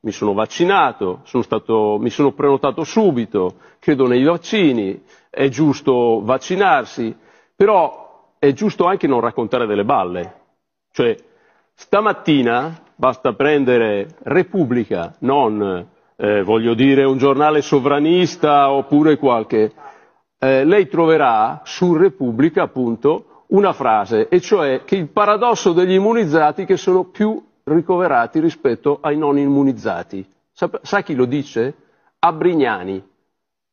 mi sono vaccinato, sono stato, mi sono prenotato subito, credo nei vaccini, è giusto vaccinarsi, però è giusto anche non raccontare delle balle. Cioè, stamattina basta prendere Repubblica, non eh, voglio dire un giornale sovranista oppure qualche. Eh, lei troverà su Repubblica appunto una frase, e cioè che il paradosso degli immunizzati che sono più ricoverati rispetto ai non immunizzati. Sa, sa chi lo dice? Abrignani,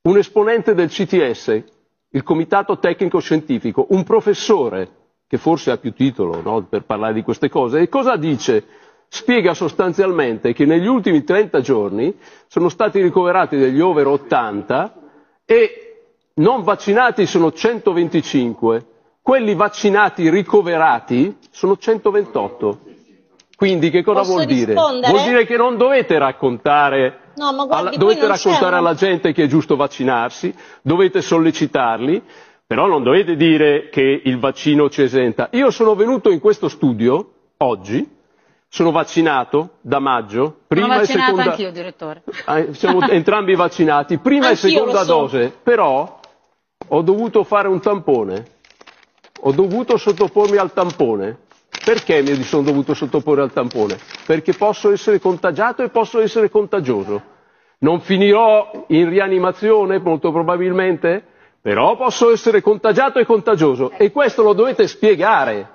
un esponente del CTS, il Comitato Tecnico Scientifico, un professore che forse ha più titolo no, per parlare di queste cose. E cosa dice? Spiega sostanzialmente che negli ultimi 30 giorni sono stati ricoverati degli over 80 e non vaccinati sono 125, quelli vaccinati ricoverati sono 128. Quindi che cosa Posso vuol dire? Rispondere? Vuol dire che non dovete raccontare, no, guardi, alla, dovete raccontare alla gente che è giusto vaccinarsi, dovete sollecitarli, però non dovete dire che il vaccino ci esenta. Io sono venuto in questo studio oggi, sono vaccinato da maggio, prima e seconda... anch'io, direttore. Ah, eh, siamo entrambi vaccinati, prima anch'io e seconda so. dose, però ho dovuto fare un tampone, ho dovuto sottopormi al tampone perché mi sono dovuto sottoporre al tampone? Perché posso essere contagiato e posso essere contagioso. Non finirò in rianimazione, molto probabilmente, però posso essere contagiato e contagioso. E questo lo dovete spiegare.